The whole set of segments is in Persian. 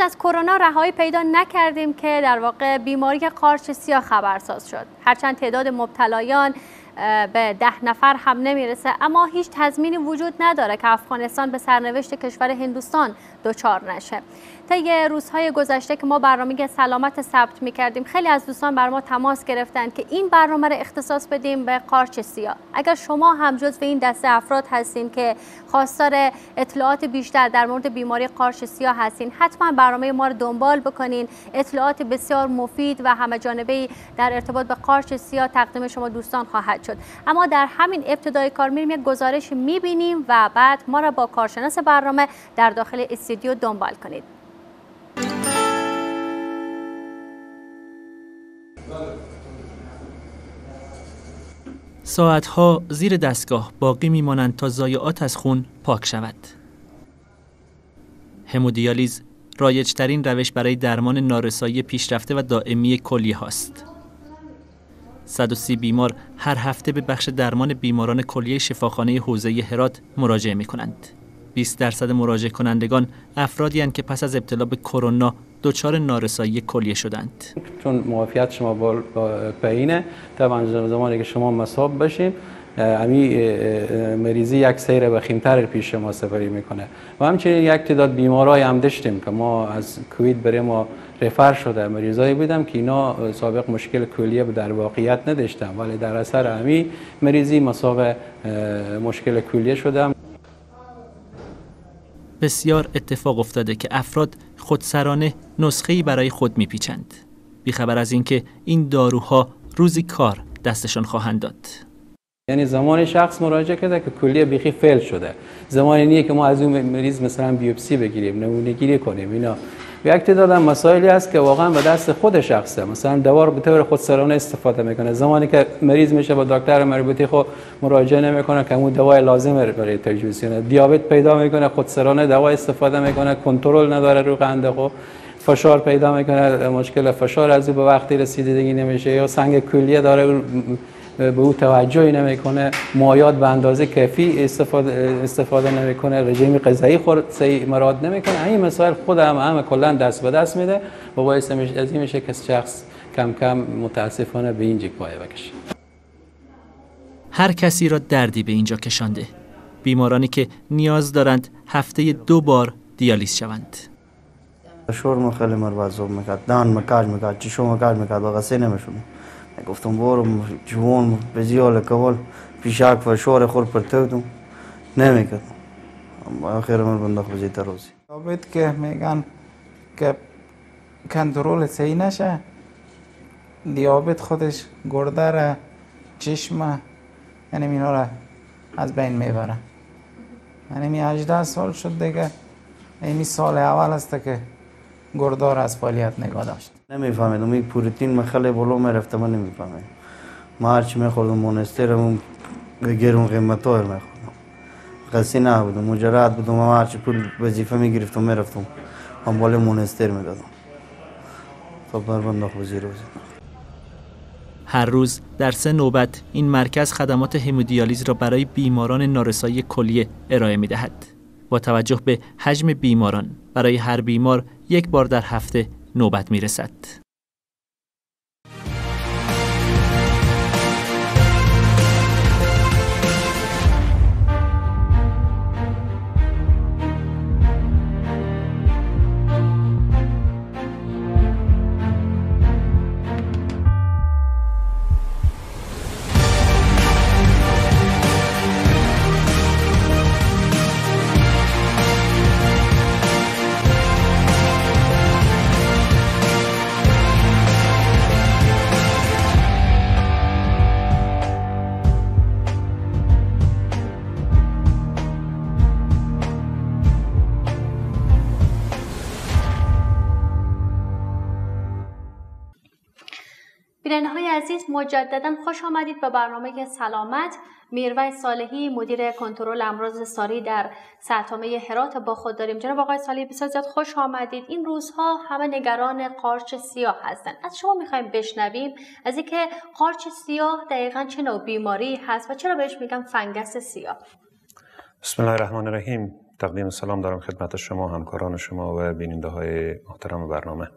از کرونا رهایی پیدا نکردیم که در واقع بیماری قارچ سیاه خبرساز شد هرچند تعداد مبتلایان به ده نفر هم نمیرسه اما هیچ تضمینی وجود نداره که افغانستان به سرنوشت کشور هندوستان دچار نشه تا یه روزهای گذشته که ما برنامه سلامت ثبت میکردیم خیلی از دوستان بر ما تماس گرفتن که این برنامه رو اختصاص بدیم به قارچ سیاه اگر شما هم به این دسته افراد هستین که خواستار اطلاعات بیشتر در مورد بیماری قارچ سیاه هستین حتما برنامه ما رو دنبال بکنین اطلاعات بسیار مفید و همه جانبه در ارتباط به قارچ سیاه تقدیم شما دوستان خواهد شد اما در همین ابتدای کار میریم یک گزارش میبینیم و بعد ما را با کارشناس برنامه در داخل استودیو دنبال کنید ساعتها زیر دستگاه باقی میمانند تا ضایعات از خون پاک شود. همودیالیز رایجترین روش برای درمان نارسایی پیشرفته و دائمی کلیه هاست. 130 بیمار هر هفته به بخش درمان بیماران کلیه شفاخانه حوزه هرات مراجعه می کنند. 20 درصد مراجع کنندگان افرادی هستند که پس از ابتلا به کرونا دچار نارسایی کلیه شدند. چون موافیت شما با پایینه طبعا زمانی که شما مصاب بشیم امی مریضی یک سیر وخیمتر پیش ما سفری میکنه و همچنین یک تعداد بیمارای هم داشتیم که ما از کووید بریم ما رفر شده مریضایی بودم که اینا سابق مشکل کلیه در واقعیت نداشتم ولی در اثر امی مریضی مساوی مشکل کلیه شدم بسیار اتفاق افتاده که افراد خودسرانه ای برای خود میپیچند بیخبر از اینکه این داروها روزی کار دستشان خواهند داد یعنی زمان شخص مراجعه کرده که کلیه بیخی فیل شده زمانی نیه که ما از اون مریض مثلا بیوپسی بگیریم نمونه گیری کنیم اینا به یک تعداد مسائلی هست که واقعا به دست خود شخصه مثلا دوار به طور سرانه استفاده میکنه زمانی که مریض میشه با دکتر مربوطی خود مراجعه نمیکنه که اون دوای لازم برای تجویز دیابت پیدا میکنه خودسرانه دوا استفاده میکنه کنترل نداره رو قند خود فشار پیدا میکنه مشکل فشار از به وقتی رسیدگی نمیشه یا سنگ کلیه داره به او توجهی نمیکنه مایات به اندازه کافی استفاده استفاده نمیکنه رژیم غذایی خود مراد نمیکنه این مسائل خود هم هم کلا دست به دست میده و باعث از این میشه که شخص کم کم متاسفانه به اینجا پایه بکشه هر کسی را دردی به اینجا کشانده بیمارانی که نیاز دارند هفته دو بار دیالیز شوند شور ما خیلی مربع زوب میکرد دان مکاج میکرد چی شو مکاج میکرد و غصه گفتم برو جوان که کول پیشک و شور خور پر دم نمیکردم آخر من بندخ بزی تروزی ثابت که میگن که کندرول صحیح نشه دیابت خودش گرده را چشم یعنی اینا را از بین میبره یعنی می 18 سال شد دیگه این یعنی سال اول است که گردار از فعالیت نگاه داشت اون یک پوریتین من خیلی بالا میرفته من می من هرچی میخوردم به گرون قیمت ها میخوردم قصی نه بودم مجرد بودم هر هرچی پول وظیفه میگرفتم میرفتم هم بالا مونستر میدادم تا بربنداخ وزیر وزیر هر روز در سه نوبت این مرکز خدمات همودیالیز را برای بیماران نارسایی کلیه ارائه می دهد. با توجه به حجم بیماران برای هر بیمار یک بار در هفته نوبت می مجددا خوش آمدید به برنامه سلامت میروی صالحی مدیر کنترل امراض ساری در سلطنه هرات با خود داریم جناب آقای صالحی بسیار زیاد خوش آمدید این روزها همه نگران قارچ سیاه هستند از شما میخوایم بشنویم از اینکه قارچ سیاه دقیقا چه نوع بیماری هست و چرا بهش میگم فنگس سیاه بسم الله الرحمن الرحیم تقدیم سلام دارم خدمت شما همکاران شما و بیننده های محترم برنامه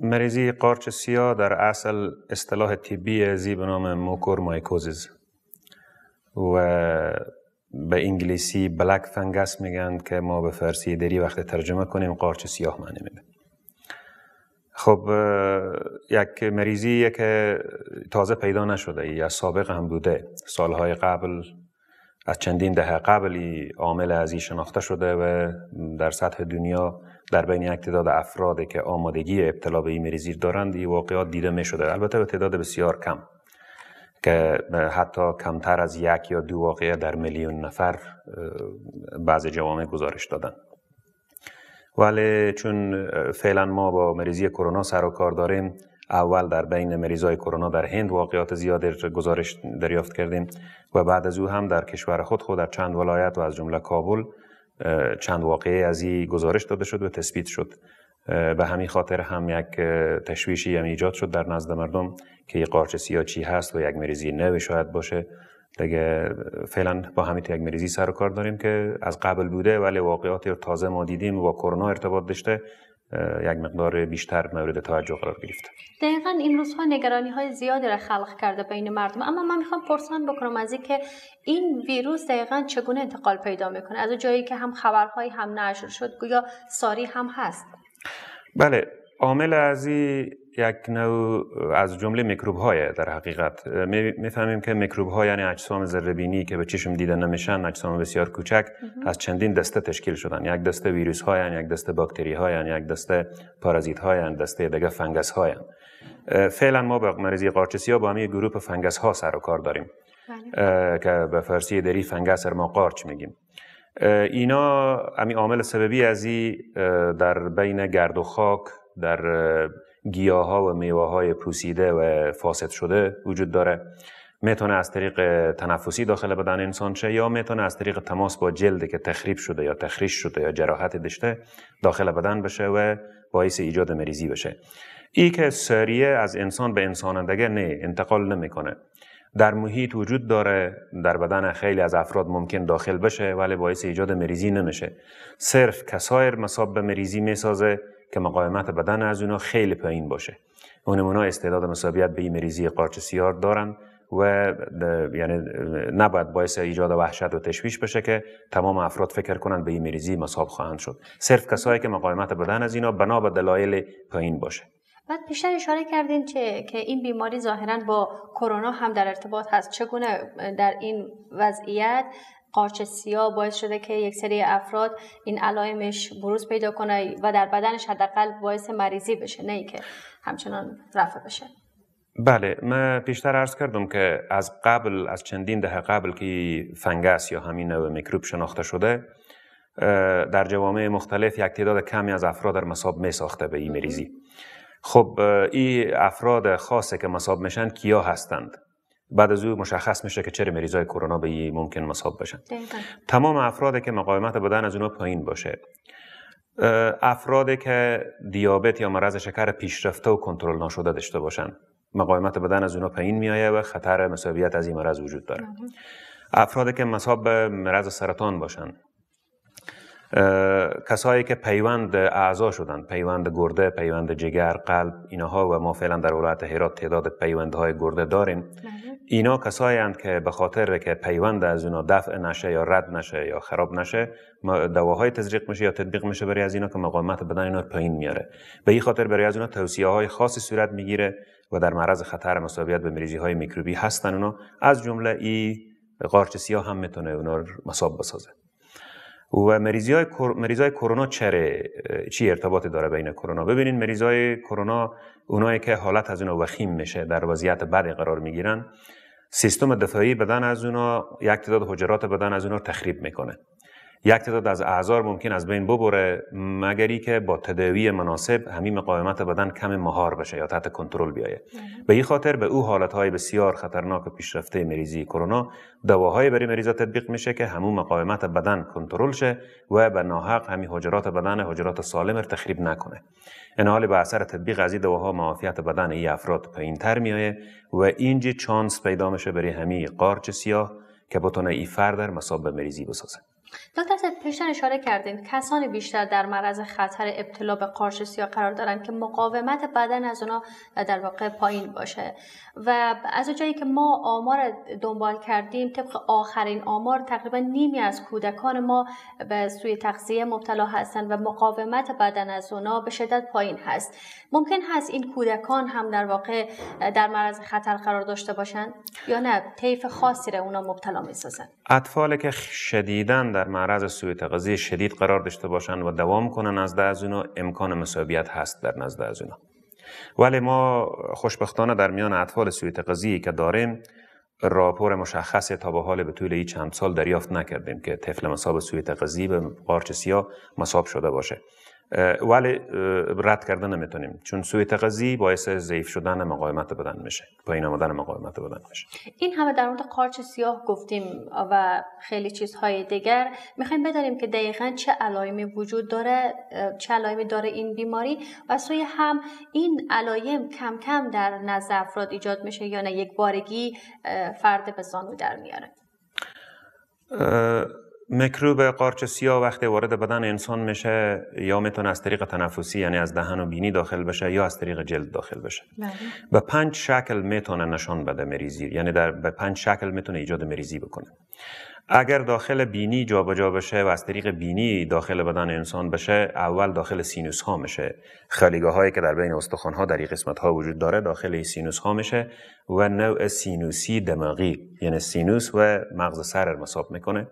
مریضی قارچ سیاه در اصل اصطلاح طبی زی به نام موکور مایکوزیز و به انگلیسی بلک فنگس میگن که ما به فارسی دری وقت ترجمه کنیم قارچ سیاه معنی میده خب یک مریضی که تازه پیدا نشده یا سابق هم بوده سالهای قبل از چندین دهه قبلی عامل از شناخته شده و در سطح دنیا در بین یک تعداد افرادی که آمادگی ابتلا به بیماری دارند این واقعات دیده می شده البته به تعداد بسیار کم که حتی کمتر از یک یا دو واقعه در میلیون نفر بعض جوامع گزارش دادن ولی چون فعلا ما با مریضی کرونا سر و کار داریم اول در بین مریضای کرونا در هند واقعات زیادی گزارش دریافت کردیم و بعد از او هم در کشور خود خود در چند ولایت و از جمله کابل چند واقعه از این گزارش داده شد و تثبیت شد به همین خاطر هم یک تشویشی هم ایجاد شد در نزد مردم که یک قارچ سیاه چی هست و یک مریضی نوی شاید باشه دیگه فعلا با همین یک مریضی سر و کار داریم که از قبل بوده ولی واقعات تازه ما دیدیم و با کرونا ارتباط داشته یک مقدار بیشتر مورد توجه قرار گرفت دقیقا این روزها نگرانی های زیادی را خلق کرده بین مردم اما من میخوام پرسان بکنم از اینکه این ویروس دقیقا چگونه انتقال پیدا میکنه از جایی که هم خبرهایی هم نشر شد گویا ساری هم هست بله عامل این یک نوع از جمله میکروب های در حقیقت میفهمیم که میکروب ها یعنی اجسام ذره که به چشم دیده نمیشن اجسام بسیار کوچک از چندین دسته تشکیل شدن یک دسته ویروس های یعنی یک دسته باکتری های یعنی یک دسته پارازیت های یعنی دسته دیگه فنگس های یعنی. فعلا ما با مریضی قارچسی ها با همین گروه فنگس ها سر و کار داریم بله. که به فارسی دری فنگس ما قارچ میگیم اینا همین عامل سببی ازی در بین گرد و خاک در گیاه ها و میوه های پوسیده و فاسد شده وجود داره میتونه از طریق تنفسی داخل بدن انسان شه یا میتونه از طریق تماس با جلد که تخریب شده یا تخریش شده یا جراحت داشته داخل بدن بشه و باعث ایجاد مریضی بشه ای که سریه از انسان به انسان دیگه نه انتقال نمیکنه در محیط وجود داره در بدن خیلی از افراد ممکن داخل بشه ولی باعث ایجاد مریضی نمیشه صرف کسایر مصاب به مریضی میسازه که مقاومت بدن از اونا خیلی پایین باشه اونمونا استعداد مسابیت به این مریضی قارچ سیار دارن و یعنی نباید باعث ایجاد وحشت و تشویش بشه که تمام افراد فکر کنند به این مریضی مصاب خواهند شد صرف کسایی که مقاومت بدن از اینا بنا به دلایل پایین باشه بعد بیشتر اشاره کردین چه که این بیماری ظاهرا با کرونا هم در ارتباط هست چگونه در این وضعیت قارچ سیاه باعث شده که یک سری افراد این علائمش بروز پیدا کنه و در بدنش حداقل باعث مریضی بشه نه که همچنان رفع بشه بله ما پیشتر عرض کردم که از قبل از چندین دهه قبل که فنگس یا همین نوع میکروب شناخته شده در جوامع مختلف یک تعداد کمی از افراد در مصاب می ساخته به این مریضی خب این افراد خاصه که مصاب میشن کیا هستند بعد از او مشخص میشه که چرا مریضای کرونا به این ممکن مصاب بشن تمام افرادی که مقاومت بدن از اونها پایین باشه افرادی که دیابت یا مرض شکر پیشرفته و کنترل نشده داشته باشن مقاومت بدن از اونها پایین میآید و خطر مصابیت از این مرض وجود داره افرادی که مصاب به مرض سرطان باشن کسایی که پیوند اعضا شدن پیوند گرده پیوند جگر قلب اینها و ما فعلا در ولایت هرات تعداد پیوندهای گرده داریم اینا کسایی هستند که به خاطر که پیوند از اینا دفع نشه یا رد نشه یا خراب نشه دواهای تزریق میشه یا تطبیق میشه برای از اینا که مقاومت بدن اینا پایین میاره به این خاطر برای از اینا توصیه های خاصی صورت میگیره و در معرض خطر مساویت به مریضی های میکروبی هستن اونا از جمله ای قارچ سیاه هم میتونه اونا رو مصاب بسازه و مریضی های, کرونا چره چی ارتباطی داره بین کرونا ببینید مریض کرونا اونایی که حالت از اینا وخیم میشه در وضعیت بدی قرار میگیرن سیستم دفاعی بدن از اونا یک تعداد حجرات بدن از اونا تخریب میکنه یک تعداد از اعزار ممکن از بین ببره مگری که با تداوی مناسب همین مقاومت بدن کم مهار بشه یا تحت کنترل بیایه به این خاطر به او های بسیار خطرناک و پیشرفته مریضی کرونا دواهای برای مریضا تطبیق میشه که همون مقاومت بدن کنترل شه و به ناحق همین حجرات بدن حجرات سالم را تخریب نکنه این حال به اثر تطبیق از این دواها معافیت بدن این افراد پایینتر میایه و اینجی چانس پیدا میشه برای همین قارچ سیاه که بتونه ای فرد در مصاب به مریضی بسازه 张大家 پیشتر اشاره کردیم کسانی بیشتر در معرض خطر ابتلا به قارچ سیاه قرار دارن که مقاومت بدن از اونا در واقع پایین باشه و از جایی که ما آمار دنبال کردیم طبق آخرین آمار تقریبا نیمی از کودکان ما به سوی تغذیه مبتلا هستند و مقاومت بدن از اونا به شدت پایین هست ممکن هست این کودکان هم در واقع در معرض خطر قرار داشته باشن یا نه طیف خاصی را اونا مبتلا می‌سازن اطفال که شدیدن در معرض سوی توی شدید قرار داشته باشند و دوام کنن ده از اینا، امکان مسابیت هست در نزد از اینا، ولی ما خوشبختانه در میان اطفال سوی تغذیه که داریم راپور مشخص تا به حال به طول چند سال دریافت نکردیم که طفل مصاب سوی تغذیه به قارچ سیاه مصاب شده باشه ولی رد کرده نمیتونیم چون سوی تغذی باعث ضعیف شدن مقاومت بدن میشه پایین آمدن مقاومت بدن میشه این همه در مورد قارچ سیاه گفتیم و خیلی چیزهای دیگر میخوایم بدانیم که دقیقا چه علائمی وجود داره چه علایمی داره این بیماری و سوی هم این علایم کم کم در نزد افراد ایجاد میشه یا نه یک بارگی فرد به زانو در میاره مکروب قارچ سیاه وقتی وارد بدن انسان میشه یا میتونه از طریق تنفسی یعنی از دهن و بینی داخل بشه یا از طریق جلد داخل بشه و بله. به پنج شکل میتونه نشان بده مریضی یعنی در به پنج شکل میتونه ایجاد مریضی بکنه اگر داخل بینی جابجا جا بشه و از طریق بینی داخل بدن انسان بشه اول داخل سینوس ها میشه خلیگاه هایی که در بین استخوان ها در این قسمت ها وجود داره داخل سینوس ها میشه و نوع سینوسی دماغی یعنی سینوس و مغز سر مساب میکنه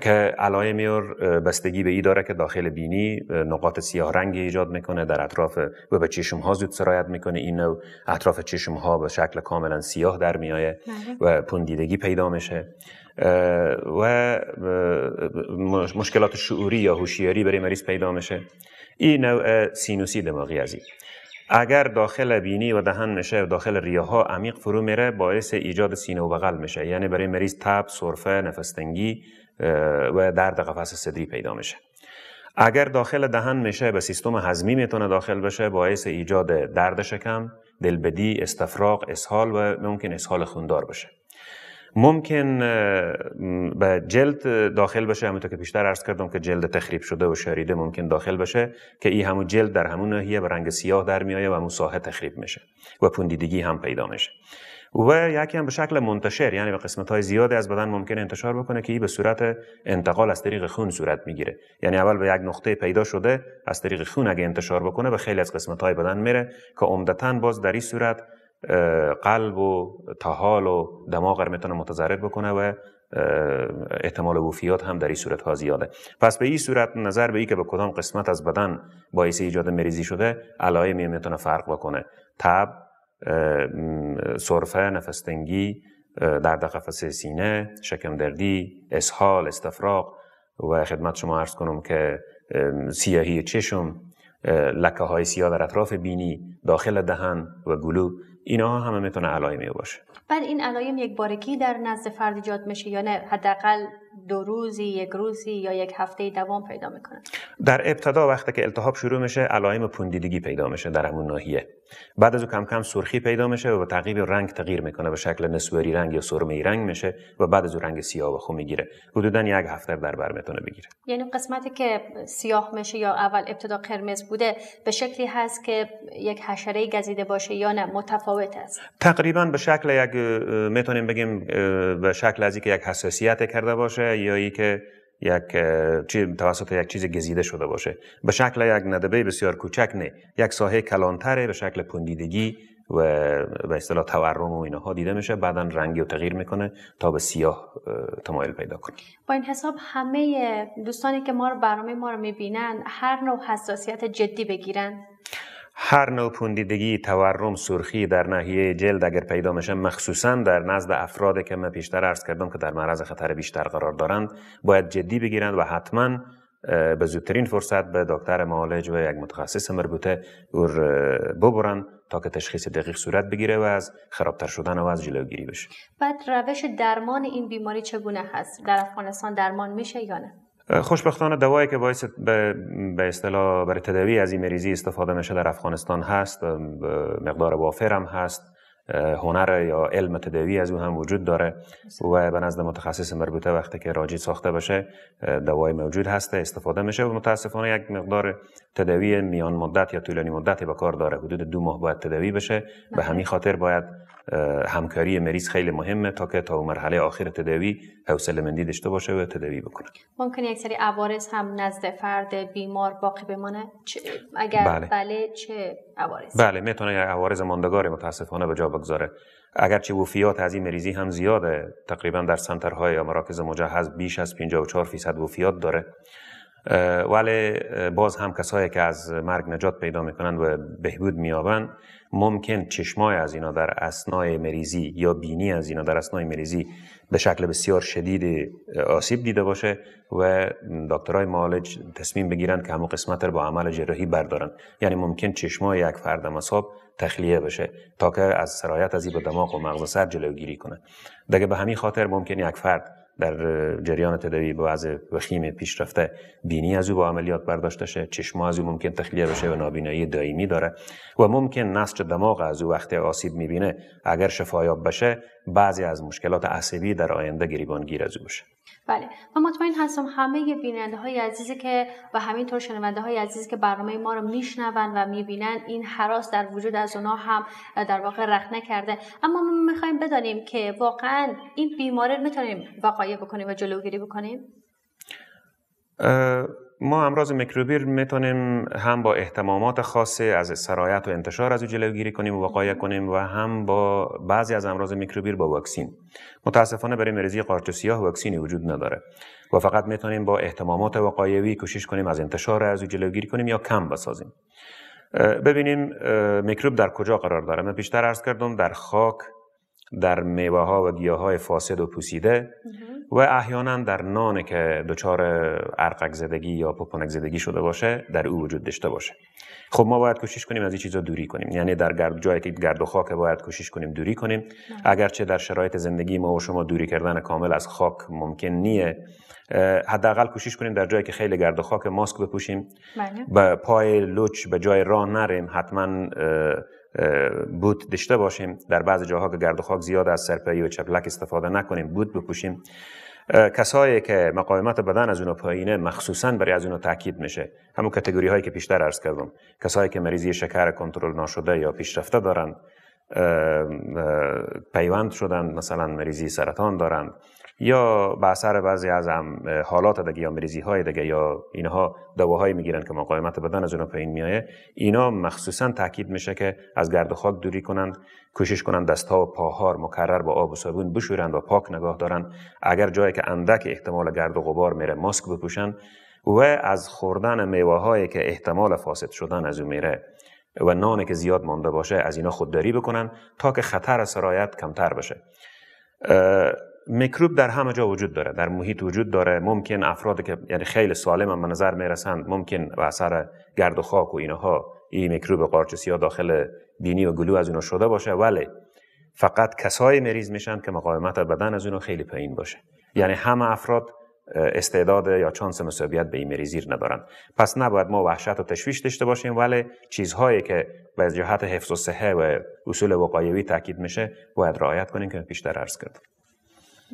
که الایمیور بستگی به ای داره که داخل بینی نقاط سیاه رنگی ایجاد میکنه در اطراف و به چشم ها زود سرایت میکنه این اطراف چشم ها به شکل کاملا سیاه در میایه بله. و پندیدگی پیدا میشه و مشکلات شعوری یا هوشیاری برای مریض پیدا میشه این نوع سینوسی دماغی این اگر داخل بینی و دهن میشه و داخل ریه ها عمیق فرو میره باعث ایجاد سینه و بغل میشه یعنی برای مریض تب، سرفه، نفستنگی و درد قفس صدری پیدا میشه اگر داخل دهن میشه به سیستم هضمی میتونه داخل بشه باعث ایجاد درد شکم دلبدی استفراغ اسهال و ممکن اسهال خوندار بشه ممکن به جلد داخل بشه همونطور که بیشتر عرض کردم که جلد تخریب شده و شریده ممکن داخل بشه که این همون جلد در همون ناحیه به رنگ سیاه در میایه و همون تخریب میشه و پوندیدگی هم پیدا میشه و یکی هم به شکل منتشر یعنی به قسمت های زیادی از بدن ممکن انتشار بکنه که این به صورت انتقال از طریق خون صورت میگیره یعنی اول به یک نقطه پیدا شده از طریق خون اگه انتشار بکنه به خیلی از قسمت های بدن میره که عمدتا باز در این صورت قلب و تحال و دماغ رو میتونه متضرر بکنه و احتمال وفیات هم در این صورت ها زیاده پس به این صورت نظر به ای که به کدام قسمت از بدن باعث ایجاد مریضی شده علائم میتونه فرق بکنه تب سرفه، نفستنگی، درد قفس سینه، دردی، اسهال، استفراغ و خدمت شما عرض کنم که سیاهی چشم، لکه های سیاه در اطراف بینی، داخل دهن و گلو اینا همه میتونه می باشه بعد بله، این علائم یک بارکی در نزد فرد ایجاد میشه یا نه حداقل دو روزی یک روزی یا یک هفته دوام پیدا میکنه در ابتدا وقتی که التهاب شروع میشه علائم پوندیدگی پیدا میشه در همون ناحیه بعد از او کم کم سرخی پیدا میشه و با تغییر رنگ تغییر میکنه به شکل نسوری رنگ یا سرمه رنگ میشه و بعد از او رنگ سیاه و خو میگیره حدودا یک هفته در بر میتونه بگیره یعنی قسمتی که سیاه میشه یا اول ابتدا قرمز بوده به شکلی هست که یک حشره گزیده باشه یا نه متفاوت است تقریبا به شکل یک میتونیم بگیم به شکل از یک حساسیت کرده باشه باشه یا ای که یک توسط یک چیز گزیده شده باشه به شکل یک ندبه بسیار کوچک نه یک ساحه کلانتره به شکل پندیدگی و به اصطلاح تورم و اینها دیده میشه بعدا رنگی و تغییر میکنه تا به سیاه تمایل پیدا کنه با این حساب همه دوستانی که ما رو برنامه ما رو میبینن هر نوع حساسیت جدی بگیرن هر نوع پوندیدگی تورم سرخی در ناحیه جلد اگر پیدا میشه مخصوصا در نزد افرادی که من پیشتر عرض کردم که در معرض خطر بیشتر قرار دارند باید جدی بگیرند و حتما به زودترین فرصت به دکتر معالج و یک متخصص مربوطه اور ببرند تا که تشخیص دقیق صورت بگیره و از خرابتر شدن و از جلوگیری بشه بعد روش درمان این بیماری چگونه هست در افغانستان درمان میشه یا نه خوشبختانه دوایی که باعث به, اصطلاح برای تداوی از این مریضی استفاده میشه در افغانستان هست مقدار وافر هم هست هنر یا علم تداوی از او هم وجود داره و به نزد متخصص مربوطه وقتی که راجی ساخته بشه دوای موجود هست استفاده میشه و متاسفانه یک مقدار تداوی میان مدت یا طولانی مدتی به کار داره حدود دو ماه باید تداوی بشه به بله. همین خاطر باید همکاری مریض خیلی مهمه تا که تا مرحله آخر تداوی حوصله مندی داشته باشه و تداوی بکنه ممکن یک سری عوارض هم نزد فرد بیمار باقی بمانه اگر بله, بله، چه عوارض بله میتونه عوارض ماندگار متاسفانه به جا بگذاره اگرچه وفیات از این مریضی هم زیاده تقریبا در سنترهای یا مراکز مجهز بیش از 54 فیصد وفیات داره ولی باز هم کسایی که از مرگ نجات پیدا میکنند و بهبود مییابند ممکن چشمای از اینا در اسنای مریضی یا بینی از اینا در اسنای مریضی به شکل بسیار شدید آسیب دیده باشه و دکترای معالج تصمیم بگیرند که همون قسمت رو با عمل جراحی بردارن یعنی ممکن چشمای یک فرد مصاب تخلیه بشه تا که از سرایت از به دماغ و مغز سر جلوگیری کنه دیگه به همین خاطر ممکن یک فرد در جریان تداوی به وضع وخیم پیشرفته بینی از او با عملیات برداشته شه چشم از او ممکن تخلیه بشه و نابینایی دائمی داره و ممکن نسج دماغ از او وقتی آسیب میبینه اگر شفایاب بشه بعضی از مشکلات عصبی در آینده گریبانگیر از او بشه بله و مطمئن هستم همه بیننده های عزیزی که و همینطور شنونده های عزیزی که برنامه ما رو میشنون و میبینن این حراس در وجود از اونا هم در واقع رخ نکرده اما ما میخوایم بدانیم که واقعا این بیماری رو میتونیم وقایع بکنیم و جلوگیری بکنیم ما امراض میکروبی میتونیم هم با احتمامات خاصه از سرایت و انتشار از او جلوگیری کنیم و وقایه کنیم و هم با بعضی از امراض میکروبی با واکسین متاسفانه برای مریضی قارچ سیاه واکسینی وجود نداره و فقط میتونیم با احتمامات وقایوی کوشش کنیم از انتشار از او جلوگیری کنیم یا کم بسازیم ببینیم میکروب در کجا قرار داره من بیشتر عرض کردم در خاک در میوه ها و گیاه های فاسد و پوسیده و احیانا در نان که دچار ارقک زدگی یا پپونک زدگی شده باشه در او وجود داشته باشه خب ما باید کوشش کنیم از این چیزا دوری کنیم یعنی در گرد جایی که گرد و خاک باید کوشش کنیم دوری کنیم اگرچه در شرایط زندگی ما و شما دوری کردن کامل از خاک ممکن نیه حداقل کوشش کنیم در جایی که خیلی گرد و خاک ماسک بپوشیم بله. به پای لوچ به جای راه نریم حتما بود داشته باشیم در بعض جاها که گرد و خاک زیاد از سرپایی و چپلک استفاده نکنیم بود بپوشیم کسایی که مقاومت بدن از اون پایینه مخصوصا برای از اون تاکید میشه همون کاتگوری هایی که پیشتر عرض کردم کسایی که مریضی شکر کنترل نشده یا پیشرفته دارن پیوند شدن مثلا مریضی سرطان دارند یا به اثر بعضی از حالات دیگه یا مریضی های دیگه یا اینها دواهای میگیرن که مقاومت بدن از اونها پایین میایه اینا مخصوصا تاکید میشه که از گرد و خاک دوری کنند کوشش کنند دستها و پاها مکرر با آب و صابون بشورند و پاک نگاه دارند اگر جایی که اندک احتمال گرد و غبار میره ماسک بپوشن و از خوردن میوه هایی که احتمال فاسد شدن از اون میره و نانی که زیاد مانده باشه از اینا خودداری بکنن تا که خطر سرایت کمتر بشه میکروب در همه جا وجود داره در محیط وجود داره ممکن افراد که یعنی خیلی سالم هم به نظر میرسند ممکن به اثر گرد و خاک و اینها این میکروب قارچ سیاه داخل بینی و گلو از اینا شده باشه ولی فقط کسایی مریض میشن که مقاومت بدن از اینا خیلی پایین باشه یعنی همه افراد استعداد یا چانس مسابیت به این مریضیر ندارن پس نباید ما وحشت و تشویش داشته باشیم ولی چیزهایی که به جهت حفظ و صحه و اصول وقایوی تاکید میشه باید رعایت کنیم که پیشتر عرض کردم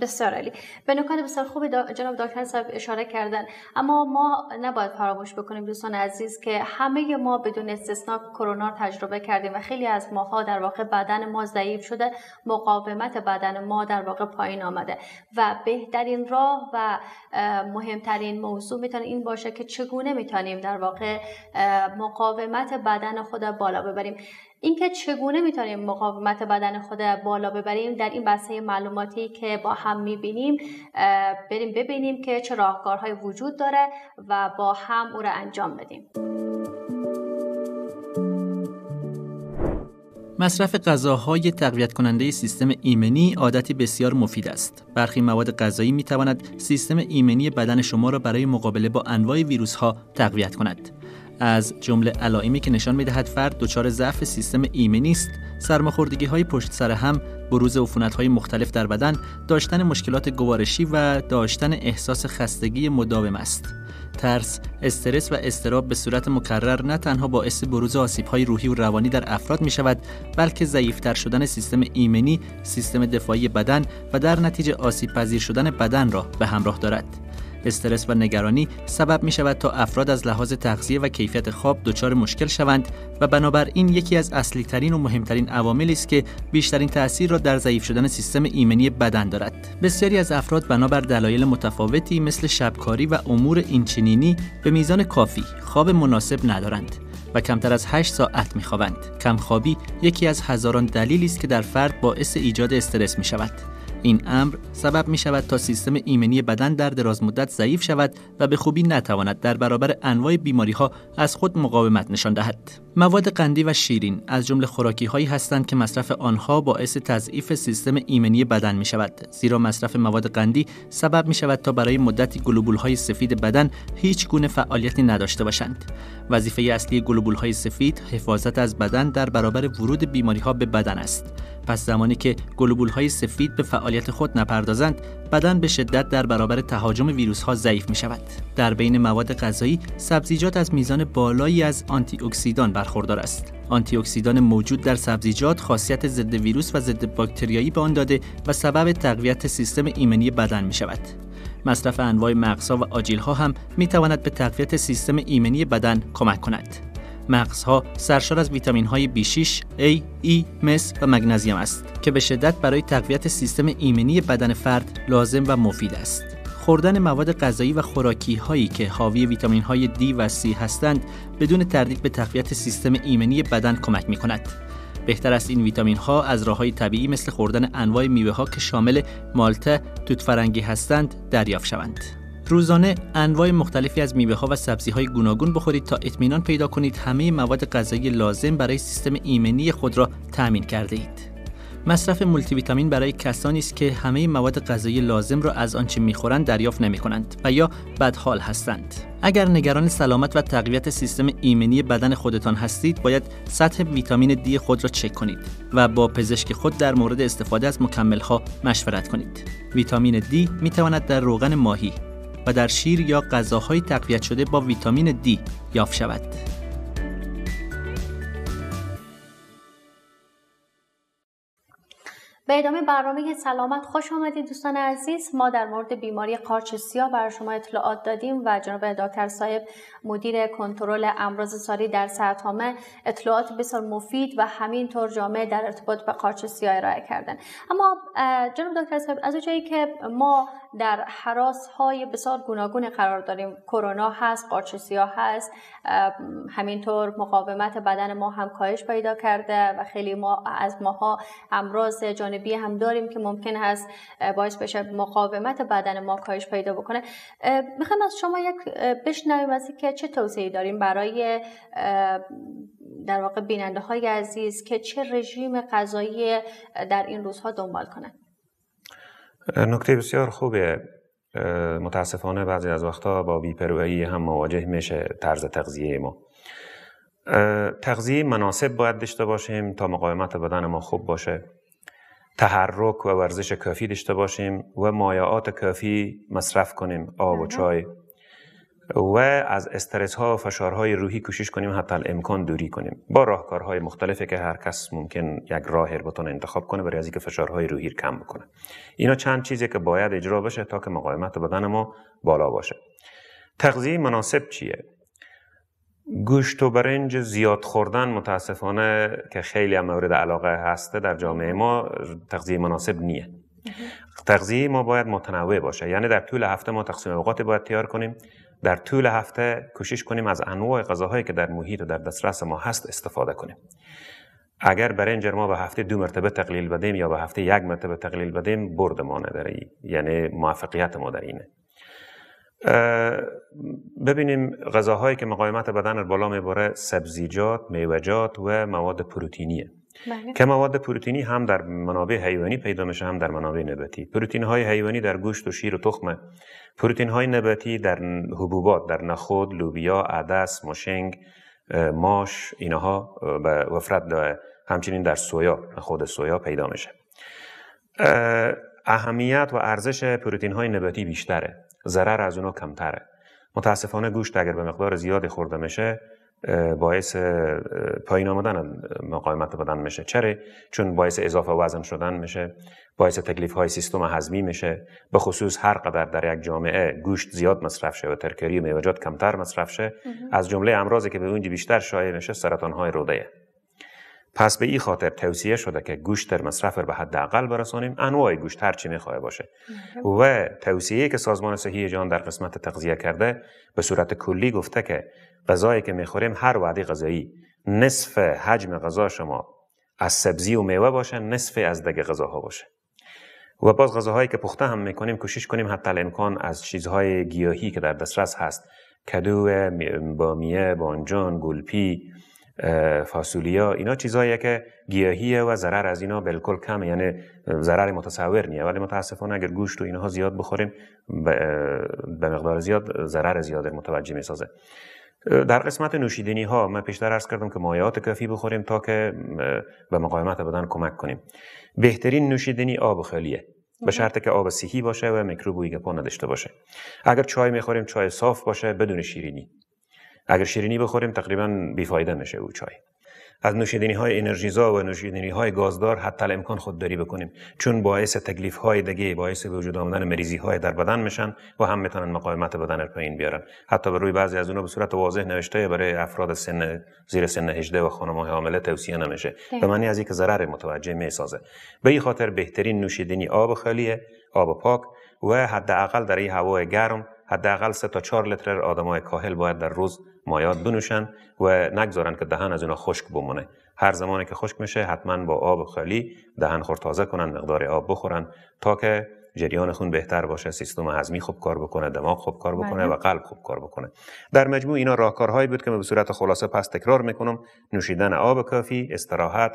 بسیار علی، به نکات بسیار خوب جناب دکتر صاحب اشاره کردن اما ما نباید فراموش بکنیم دوستان عزیز که همه ما بدون استثنا کرونا تجربه کردیم و خیلی از ماها در واقع بدن ما ضعیف شده مقاومت بدن ما در واقع پایین آمده و بهترین راه و مهمترین موضوع میتونه این باشه که چگونه میتونیم در واقع مقاومت بدن خود بالا ببریم اینکه چگونه میتونیم مقاومت بدن خود بالا ببریم در این بسته معلوماتی که با هم میبینیم بریم ببینیم که چه راهکارهایی وجود داره و با هم او را انجام بدیم مصرف غذاهای تقویت کننده سیستم ایمنی عادتی بسیار مفید است. برخی مواد غذایی می تواند سیستم ایمنی بدن شما را برای مقابله با انواع ویروس ها تقویت کند. از جمله علائمی که نشان میدهد فرد دچار ضعف سیستم ایمنی است سرماخوردگی های پشت سر هم بروز عفونت های مختلف در بدن داشتن مشکلات گوارشی و داشتن احساس خستگی مداوم است ترس، استرس و استراب به صورت مکرر نه تنها باعث بروز های روحی و روانی در افراد می شود بلکه ضعیفتر شدن سیستم ایمنی، سیستم دفاعی بدن و در نتیجه آسیب پذیر شدن بدن را به همراه دارد. استرس و نگرانی سبب می شود تا افراد از لحاظ تغذیه و کیفیت خواب دچار مشکل شوند و بنابراین یکی از اصلی ترین و مهمترین عواملی است که بیشترین تاثیر را در ضعیف شدن سیستم ایمنی بدن دارد بسیاری از افراد بنابر دلایل متفاوتی مثل شبکاری و امور اینچنینی به میزان کافی خواب مناسب ندارند و کمتر از 8 ساعت میخوابند کمخوابی یکی از هزاران دلیلی است که در فرد باعث ایجاد استرس می شود این امر سبب می شود تا سیستم ایمنی بدن در دراز مدت ضعیف شود و به خوبی نتواند در برابر انواع بیماری ها از خود مقاومت نشان دهد. مواد قندی و شیرین از جمله خوراکی هایی هستند که مصرف آنها باعث تضعیف سیستم ایمنی بدن می شود زیرا مصرف مواد قندی سبب می شود تا برای مدتی گلوبول های سفید بدن هیچ گونه فعالیتی نداشته باشند. وظیفه اصلی گلوبول های سفید حفاظت از بدن در برابر ورود بیماری ها به بدن است. پس زمانی که گلوبول های سفید به فعالیت خود نپردازند بدن به شدت در برابر تهاجم ویروس ها ضعیف می شود در بین مواد غذایی سبزیجات از میزان بالایی از آنتی اکسیدان برخوردار است آنتی اکسیدان موجود در سبزیجات خاصیت ضد ویروس و ضد باکتریایی به آن داده و سبب تقویت سیستم ایمنی بدن می شود مصرف انواع مغزها و ها هم می تواند به تقویت سیستم ایمنی بدن کمک کند مغزها سرشار از ویتامین های B6, A, E, مس و مگنزیم است که به شدت برای تقویت سیستم ایمنی بدن فرد لازم و مفید است. خوردن مواد غذایی و خوراکی هایی که حاوی ویتامین های D و C هستند بدون تردید به تقویت سیستم ایمنی بدن کمک می کند. بهتر است این ویتامین ها از راه های طبیعی مثل خوردن انواع میوه ها که شامل مالته، توت فرنگی هستند دریافت شوند. روزانه انواع مختلفی از میوه ها و سبزی های گوناگون بخورید تا اطمینان پیدا کنید همه مواد غذایی لازم برای سیستم ایمنی خود را تأمین کرده اید. مصرف مولتی ویتامین برای کسانی است که همه مواد غذایی لازم را از آنچه میخورند دریافت نمی کنند و یا بدحال هستند. اگر نگران سلامت و تقویت سیستم ایمنی بدن خودتان هستید، باید سطح ویتامین دی خود را چک کنید و با پزشک خود در مورد استفاده از مکملها مشورت کنید. ویتامین دی می تواند در روغن ماهی، و در شیر یا غذاهای تقویت شده با ویتامین دی یافت شود. به ادامه برنامه سلامت خوش آمدید دوستان عزیز ما در مورد بیماری قارچ سیاه برای شما اطلاعات دادیم و جناب دکتر صاحب مدیر کنترل امراض ساری در سرطانه اطلاعات بسیار مفید و همینطور جامعه در ارتباط به قارچ سیاه ارائه کردن اما جناب دکتر صاحب از جایی که ما در حراس های بسیار گوناگون قرار داریم کرونا هست سیاه هست همینطور مقاومت بدن ما هم کاهش پیدا کرده و خیلی ما از ماها امراض جانبی هم داریم که ممکن هست باعث بشه مقاومت بدن ما کاهش پیدا بکنه میخوام از شما یک بشنویم از که چه توصیه‌ای داریم برای در واقع بیننده های عزیز که چه رژیم غذایی در این روزها دنبال کنند نکته بسیار خوبه متاسفانه بعضی از وقتها با بیپروهی هم مواجه میشه طرز تغذیه ما تغذیه مناسب باید داشته باشیم تا مقاومت بدن ما خوب باشه تحرک و ورزش کافی داشته باشیم و مایعات کافی مصرف کنیم آب و چای و از استرس ها و فشار های روحی کوشش کنیم حتی امکان دوری کنیم با راهکارهای مختلفی که هر کس ممکن یک راه بتونه انتخاب کنه برای از اینکه فشارهای روحی کم بکنه اینا چند چیزی که باید اجرا بشه تا که مقاومت بدن ما بالا باشه تغذیه مناسب چیه گوشت و برنج زیاد خوردن متاسفانه که خیلی هم مورد علاقه هسته در جامعه ما تغذیه مناسب نیه تغذیه ما باید متنوع باشه یعنی در طول هفته ما تقسیم اوقات باید تیار کنیم در طول هفته کوشش کنیم از انواع غذاهایی که در محیط و در دسترس ما هست استفاده کنیم اگر برنج ما به هفته دو مرتبه تقلیل بدیم یا به هفته یک مرتبه تقلیل بدیم برد ما نداره یعنی موفقیت ما در اینه ببینیم غذاهایی که مقاومت بدن بالا میبره سبزیجات، میوجات و مواد پروتئینیه بله. که مواد پروتئینی هم در منابع حیوانی پیدا میشه هم در منابع نباتی پروتئین های حیوانی در گوشت و شیر و تخمه، پروتئین های نباتی در حبوبات در نخود لوبیا عدس مشنگ ماش اینها به وفرت همچنین در سویا خود سویا پیدا میشه اهمیت و ارزش پروتین های نباتی بیشتره ضرر از اونا کمتره متاسفانه گوشت اگر به مقدار زیادی خورده میشه باعث پایین آمدن مقاومت بدن میشه چرا چون باعث اضافه وزن شدن میشه باعث تکلیف های سیستم هضمی میشه به خصوص هر قدر در یک جامعه گوشت زیاد مصرف شه و ترکاری و میوجات کمتر مصرف شه از جمله امراضی که به اونجی بیشتر شایع میشه سرطان های روده پس به این خاطر توصیه شده که گوشت در مصرف به حداقل برسانیم انواع گوشت هر چی میخواه باشه و توصیه که سازمان صحی جان در قسمت تغذیه کرده به صورت کلی گفته که غذایی که میخوریم هر وعده غذایی نصف حجم غذا شما از سبزی و میوه باشه نصف از دگه غذاها باشه و باز غذاهایی که پخته هم میکنیم کوشش کنیم حتی امکان از چیزهای گیاهی که در دسترس هست کدو، بامیه، بانجان، گلپی فاسولیا اینا چیزایی که گیاهیه و ضرر از اینا بالکل کم یعنی ضرر متصور نیه ولی متاسفانه اگر گوشت و اینها زیاد بخوریم به مقدار زیاد ضرر زیاد متوجه میسازه در قسمت نوشیدنی ها من پیشتر عرض کردم که مایات کافی بخوریم تا که به مقاومت بدن کمک کنیم بهترین نوشیدنی آب خالیه به شرط که آب صحی باشه و میکروب و ایگپا نداشته باشه اگر چای میخوریم چای صاف باشه بدون شیرینی اگر شیرینی بخوریم تقریبا بیفایده میشه او چای از نوشیدنی های انرژیزا و نوشیدنی های گازدار حتی امکان خودداری بکنیم چون باعث تکلیف های دیگه باعث به وجود آمدن مریضی های در بدن میشن و هم میتونن مقاومت بدن رو پایین بیارن حتی بر روی بعضی از اونها به صورت واضح نوشته برای افراد سن زیر سن 18 و خانم های حامله توصیه نمیشه به معنی از اینکه ضرر متوجه میسازه به این خاطر بهترین نوشیدنی آب خالیه آب پاک و حداقل در این هوای گرم حداقل سه تا 4 لیتر آدمای کاهل باید در روز مایات بنوشن و نگذارن که دهن از اونا خشک بمونه هر زمانی که خشک میشه حتما با آب خالی دهن خور تازه کنن مقدار آب بخورن تا که جریان خون بهتر باشه سیستم هضمی خوب کار بکنه دماغ خوب کار بکنه بله. و قلب خوب کار بکنه در مجموع اینا راهکارهایی بود که من به صورت خلاصه پس تکرار میکنم نوشیدن آب کافی استراحت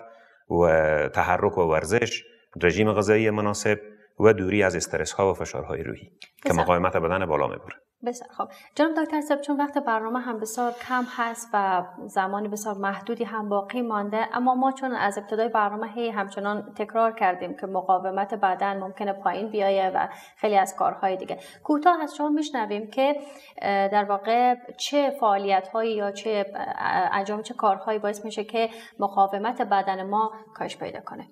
و تحرک و ورزش رژیم غذایی مناسب و دوری از استرس ها و فشارهای روحی که مقاومت بدن بالا میبره بسیار خب جناب دکتر صاحب چون وقت برنامه هم بسیار کم هست و زمان بسیار محدودی هم باقی مانده اما ما چون از ابتدای برنامه هی همچنان تکرار کردیم که مقاومت بدن ممکنه پایین بیایه و خیلی از کارهای دیگه کوتاه از شما میشنویم که در واقع چه فعالیت یا چه انجام چه کارهایی باعث میشه که مقاومت بدن ما کاهش پیدا کنه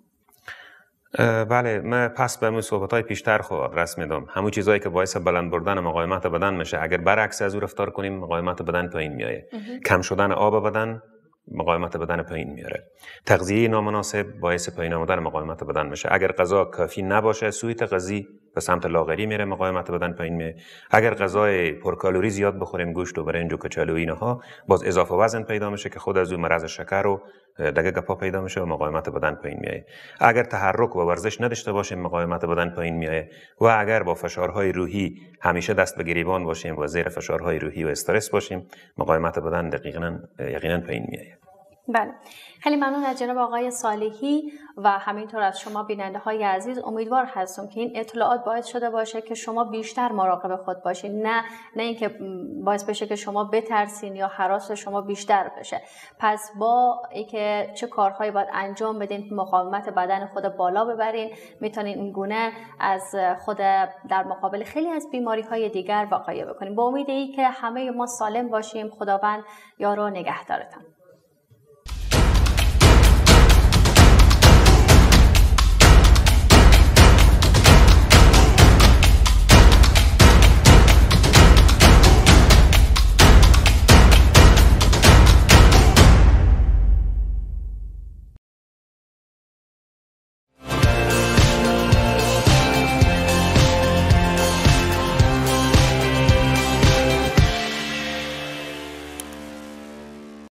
بله من پس به اون صحبت های پیشتر خو رسم میدم همون چیزایی که باعث بلند بردن مقاومت بدن میشه اگر برعکس از او رفتار کنیم مقاومت بدن پایین میایه کم شدن آب بدن مقاومت بدن پایین میاره تغذیه نامناسب باعث پایین آمدن مقاومت بدن میشه اگر غذا کافی نباشه سویت غذی به سمت لاغری میره مقاومت بدن پایین میره اگر غذای کالری زیاد بخوریم گوشت و برنج و کچالو اینها باز اضافه وزن پیدا میشه که خود از اون مرض شکر و دگه گپا پیدا میشه و مقاومت بدن پایین میایه اگر تحرک و ورزش نداشته باشیم مقاومت بدن پایین میره و اگر با فشارهای روحی همیشه دست به گریبان باشیم و زیر فشارهای روحی و استرس باشیم مقاومت بدن دقیقاً یقینا پایین بله خیلی ممنون از جناب آقای صالحی و همینطور از شما بیننده های عزیز امیدوار هستم که این اطلاعات باعث شده باشه که شما بیشتر مراقب خود باشین نه نه اینکه باعث بشه که شما بترسین یا حراس شما بیشتر بشه پس با اینکه چه کارهایی باید انجام بدین مقاومت بدن خود بالا ببرین میتونین این گونه از خود در مقابل خیلی از بیماری های دیگر واقعه بکنین با امید ای که همه ما سالم باشیم خداوند یارو نگهدارتان